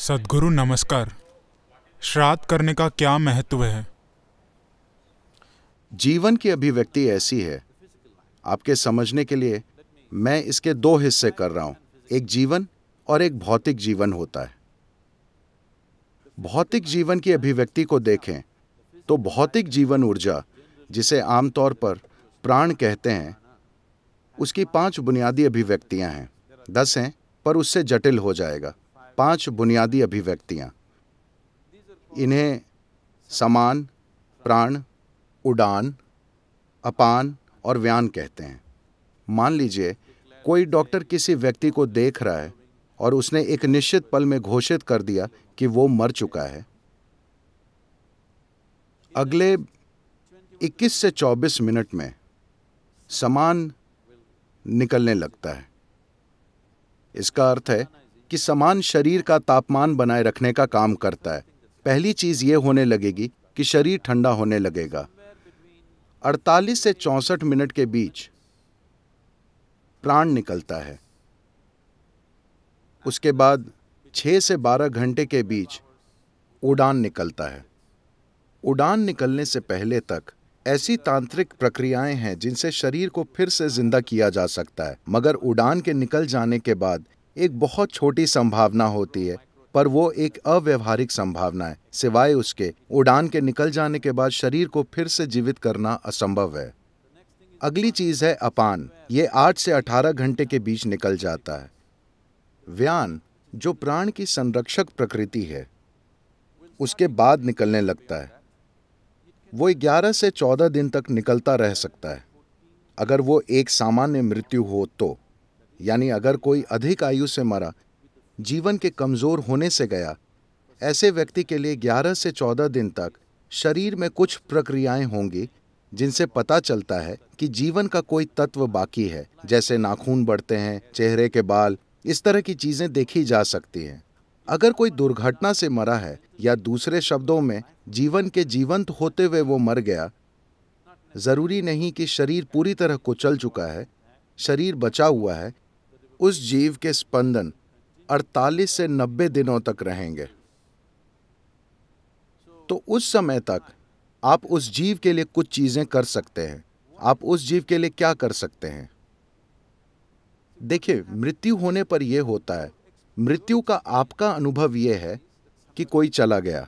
सदगुरु नमस्कार श्राद्ध करने का क्या महत्व है जीवन की अभिव्यक्ति ऐसी है आपके समझने के लिए मैं इसके दो हिस्से कर रहा हूं एक जीवन और एक भौतिक जीवन होता है भौतिक जीवन की अभिव्यक्ति को देखें तो भौतिक जीवन ऊर्जा जिसे आमतौर पर प्राण कहते हैं उसकी पांच बुनियादी अभिव्यक्तियां हैं दस हैं पर उससे जटिल हो जाएगा पांच बुनियादी अभिव्यक्तियां इन्हें समान प्राण उड़ान अपान और व्यान कहते हैं मान लीजिए कोई डॉक्टर किसी व्यक्ति को देख रहा है और उसने एक निश्चित पल में घोषित कर दिया कि वो मर चुका है अगले 21 से 24 मिनट में समान निकलने लगता है इसका अर्थ है कि समान शरीर का तापमान बनाए रखने का काम करता है पहली चीज़ ये होने लगेगी कि शरीर ठंडा होने लगेगा 48 से 64 मिनट के बीच प्राण निकलता है उसके बाद 6 से 12 घंटे के बीच उड़ान निकलता है उड़ान निकलने से पहले तक ऐसी तांत्रिक प्रक्रियाएं हैं जिनसे शरीर को फिर से जिंदा किया जा सकता है मगर उड़ान के निकल जाने के बाद एक बहुत छोटी संभावना होती है पर वो एक अव्यवहारिक संभावना है सिवाय उसके उड़ान के निकल जाने के बाद शरीर को फिर से जीवित करना असंभव है अगली चीज है अपान ये आठ से अठारह घंटे के बीच निकल जाता है व्यान जो प्राण की संरक्षक प्रकृति है उसके बाद निकलने लगता है वो 11 से 14 दिन तक निकलता रह सकता है अगर वो एक सामान्य मृत्यु हो तो यानी अगर कोई अधिक आयु से मरा जीवन के कमज़ोर होने से गया ऐसे व्यक्ति के लिए 11 से 14 दिन तक शरीर में कुछ प्रक्रियाएं होंगी जिनसे पता चलता है कि जीवन का कोई तत्व बाकी है जैसे नाखून बढ़ते हैं चेहरे के बाल इस तरह की चीज़ें देखी जा सकती हैं अगर कोई दुर्घटना से मरा है या दूसरे शब्दों में जीवन के जीवंत होते हुए वो मर गया ज़रूरी नहीं कि शरीर पूरी तरह कुचल चुका है शरीर बचा हुआ है उस जीव के स्पंदन 48 से 90 दिनों तक रहेंगे तो उस समय तक आप उस जीव के लिए कुछ चीजें कर सकते हैं आप उस जीव के लिए क्या कर सकते हैं देखिए मृत्यु होने पर यह होता है मृत्यु का आपका अनुभव यह है कि कोई चला गया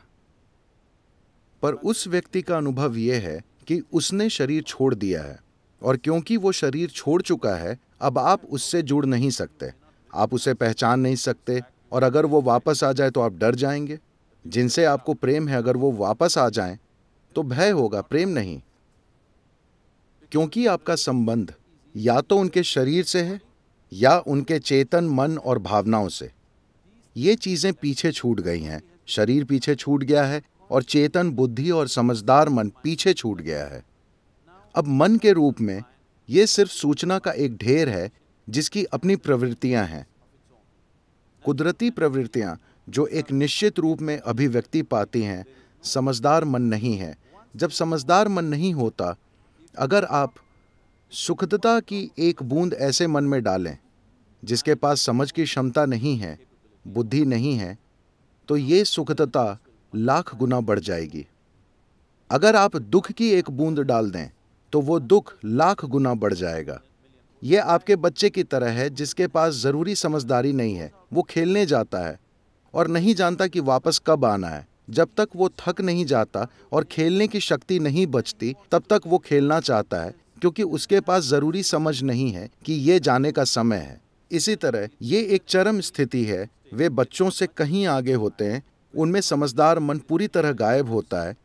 पर उस व्यक्ति का अनुभव यह है कि उसने शरीर छोड़ दिया है और क्योंकि वो शरीर छोड़ चुका है अब आप उससे जुड़ नहीं सकते आप उसे पहचान नहीं सकते और अगर वो वापस आ जाए तो आप डर जाएंगे जिनसे आपको प्रेम है अगर वो वापस आ जाए तो भय होगा प्रेम नहीं क्योंकि आपका संबंध या तो उनके शरीर से है या उनके चेतन मन और भावनाओं से ये चीज़ें पीछे छूट गई हैं शरीर पीछे छूट गया है और चेतन बुद्धि और समझदार मन पीछे छूट गया है अब मन के रूप में ये सिर्फ सूचना का एक ढेर है जिसकी अपनी प्रवृत्तियां हैं कुदरती प्रवृत्तियां जो एक निश्चित रूप में अभिव्यक्ति पाती हैं समझदार मन नहीं है जब समझदार मन नहीं होता अगर आप सुखदता की एक बूंद ऐसे मन में डालें जिसके पास समझ की क्षमता नहीं है बुद्धि नहीं है तो ये सुखदता लाख गुना बढ़ जाएगी अगर आप दुख की एक बूंद डाल दें तो वो दुख लाख गुना बढ़ जाएगा ये आपके बच्चे की तरह है जिसके पास ज़रूरी समझदारी नहीं है वो खेलने जाता है और नहीं जानता कि वापस कब आना है जब तक वो थक नहीं जाता और खेलने की शक्ति नहीं बचती तब तक वो खेलना चाहता है क्योंकि उसके पास ज़रूरी समझ नहीं है कि ये जाने का समय है इसी तरह ये एक चरम स्थिति है वे बच्चों से कहीं आगे होते हैं उनमें समझदार मन पूरी तरह गायब होता है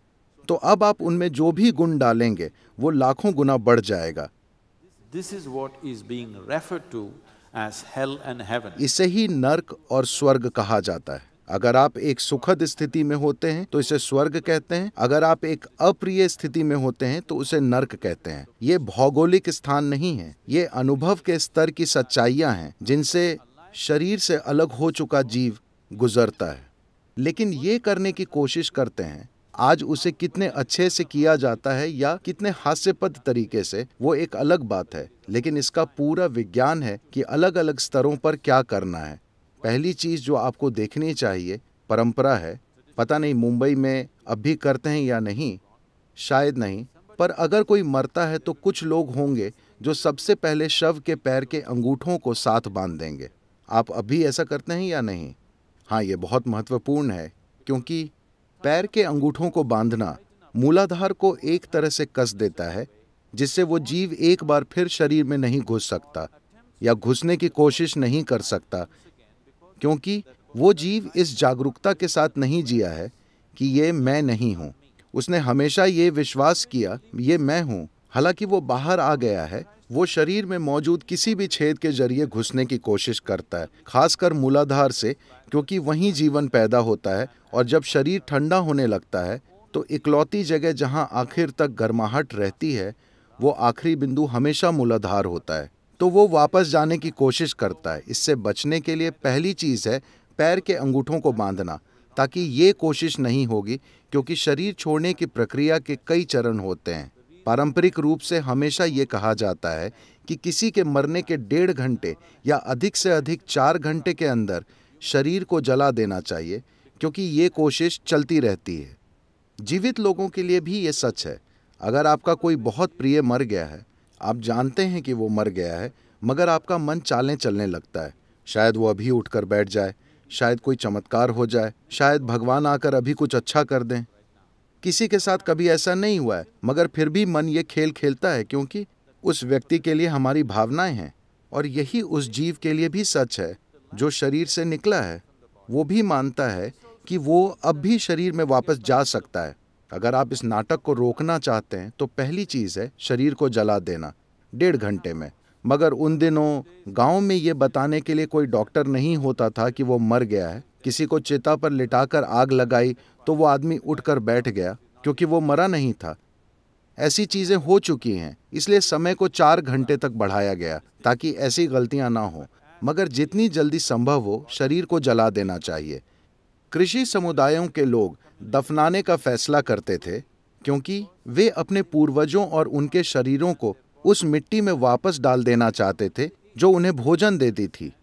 तो अब आप उनमें जो भी गुण डालेंगे वो लाखों गुना बढ़ जाएगा this is what is being refer to as hell and heaven इसे ही नर्क और स्वर्ग कहा जाता है अगर आप एक सुखद स्थिति में होते हैं तो इसे स्वर्ग कहते हैं अगर आप एक अप्रिय स्थिति में होते हैं तो उसे नर्क कहते हैं ये भौगोलिक स्थान नहीं है ये अनुभव के स्तर की सच्चाइयां हैं जिनसे शरीर से अलग हो चुका जीव गुजरता है लेकिन ये करने की कोशिश करते हैं आज उसे कितने अच्छे से किया जाता है या कितने हास्यपद तरीके से वो एक अलग बात है लेकिन इसका पूरा विज्ञान है कि अलग अलग स्तरों पर क्या करना है पहली चीज़ जो आपको देखनी चाहिए परंपरा है पता नहीं मुंबई में अब भी करते हैं या नहीं शायद नहीं पर अगर कोई मरता है तो कुछ लोग होंगे जो सबसे पहले शव के पैर के अंगूठों को साथ बांध देंगे आप अभी ऐसा करते हैं या नहीं हाँ ये बहुत महत्वपूर्ण है क्योंकि पैर के अंगूठों को बांधना मूलाधार को एक तरह से कस देता है जिससे वो जीव एक बार फिर शरीर में नहीं घुस सकता या घुसने की कोशिश नहीं कर सकता क्योंकि वो जीव इस जागरूकता के साथ नहीं जिया है कि ये मैं नहीं हूँ उसने हमेशा ये विश्वास किया ये मैं हूँ हालांकि वो बाहर आ गया है वो शरीर में मौजूद किसी भी छेद के जरिए घुसने की कोशिश करता है खासकर मूलाधार से क्योंकि वहीं जीवन पैदा होता है और जब शरीर ठंडा होने लगता है तो इकलौती जगह जहां आखिर तक गर्माहट रहती है वो आखिरी बिंदु हमेशा मूलाधार होता है तो वो वापस जाने की कोशिश करता है इससे बचने के लिए पहली चीज़ है पैर के अंगूठों को बांधना ताकि ये कोशिश नहीं होगी क्योंकि शरीर छोड़ने की प्रक्रिया के कई चरण होते हैं पारंपरिक रूप से हमेशा ये कहा जाता है कि किसी के मरने के डेढ़ घंटे या अधिक से अधिक चार घंटे के अंदर शरीर को जला देना चाहिए क्योंकि ये कोशिश चलती रहती है जीवित लोगों के लिए भी ये सच है अगर आपका कोई बहुत प्रिय मर गया है आप जानते हैं कि वो मर गया है मगर आपका मन चालें चलने लगता है शायद वो अभी उठकर बैठ जाए शायद कोई चमत्कार हो जाए शायद भगवान आकर अभी कुछ अच्छा कर दें किसी के साथ कभी ऐसा नहीं हुआ है मगर फिर भी मन ये खेल खेलता है क्योंकि उस व्यक्ति के लिए हमारी भावनाएं हैं और यही उस जीव के लिए भी सच है जो शरीर से निकला है वो भी मानता है कि वो अब भी शरीर में वापस जा सकता है अगर आप इस नाटक को रोकना चाहते हैं तो पहली चीज़ है शरीर को जला देना डेढ़ घंटे में मगर उन दिनों गांव में ये बताने के लिए कोई डॉक्टर नहीं होता था कि वो मर गया है किसी को चिता पर लिटाकर आग लगाई तो वो आदमी उठकर बैठ गया क्योंकि वो मरा नहीं था ऐसी चीज़ें हो चुकी हैं इसलिए समय को चार घंटे तक बढ़ाया गया ताकि ऐसी गलतियां ना हो मगर जितनी जल्दी संभव हो शरीर को जला देना चाहिए कृषि समुदायों के लोग दफनाने का फैसला करते थे क्योंकि वे अपने पूर्वजों और उनके शरीरों को उस मिट्टी में वापस डाल देना चाहते थे जो उन्हें भोजन देती थी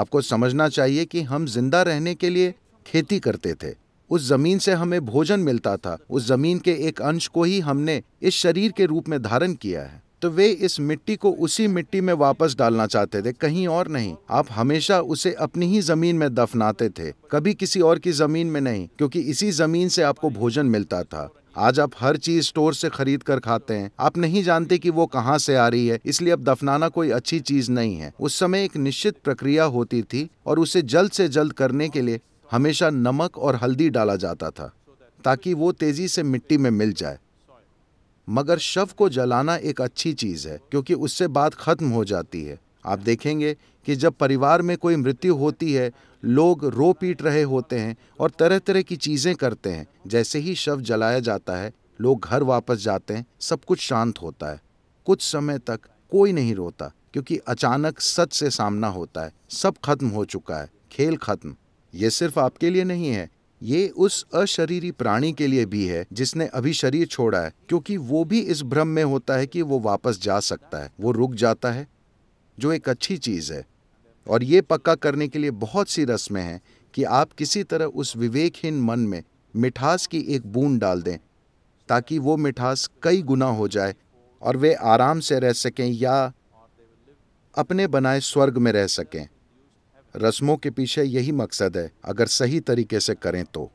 आपको समझना चाहिए कि हम जिंदा रहने के लिए खेती करते थे उस जमीन से हमें भोजन मिलता था उस जमीन के एक अंश को ही हमने इस शरीर के रूप में धारण किया है तो वे इस मिट्टी को उसी मिट्टी में वापस डालना चाहते थे कहीं और नहीं आप हमेशा उसे अपनी ही जमीन में दफनाते थे कभी किसी और की जमीन में नहीं क्योंकि इसी जमीन से आपको भोजन मिलता था आज आप हर चीज स्टोर से खरीद कर खाते हैं आप नहीं जानते कि वो कहाँ से आ रही है इसलिए अब दफनाना कोई अच्छी चीज नहीं है उस समय एक निश्चित प्रक्रिया होती थी और उसे जल्द से जल्द करने के लिए हमेशा नमक और हल्दी डाला जाता था ताकि वो तेजी से मिट्टी में मिल जाए मगर शव को जलाना एक अच्छी चीज है क्योंकि उससे बात खत्म हो जाती है आप देखेंगे कि जब परिवार में कोई मृत्यु होती है लोग रो पीट रहे होते हैं और तरह तरह की चीज़ें करते हैं जैसे ही शव जलाया जाता है लोग घर वापस जाते हैं सब कुछ शांत होता है कुछ समय तक कोई नहीं रोता क्योंकि अचानक सच से सामना होता है सब खत्म हो चुका है खेल खत्म ये सिर्फ आपके लिए नहीं है ये उस अशरीरी प्राणी के लिए भी है जिसने अभी शरीर छोड़ा है क्योंकि वो भी इस भ्रम में होता है कि वो वापस जा सकता है वो रुक जाता है जो एक अच्छी चीज़ है और ये पक्का करने के लिए बहुत सी रस्में हैं कि आप किसी तरह उस विवेकहीन मन में मिठास की एक बूंद डाल दें ताकि वो मिठास कई गुना हो जाए और वे आराम से रह सकें या अपने बनाए स्वर्ग में रह सकें रस्मों के पीछे यही मकसद है अगर सही तरीके से करें तो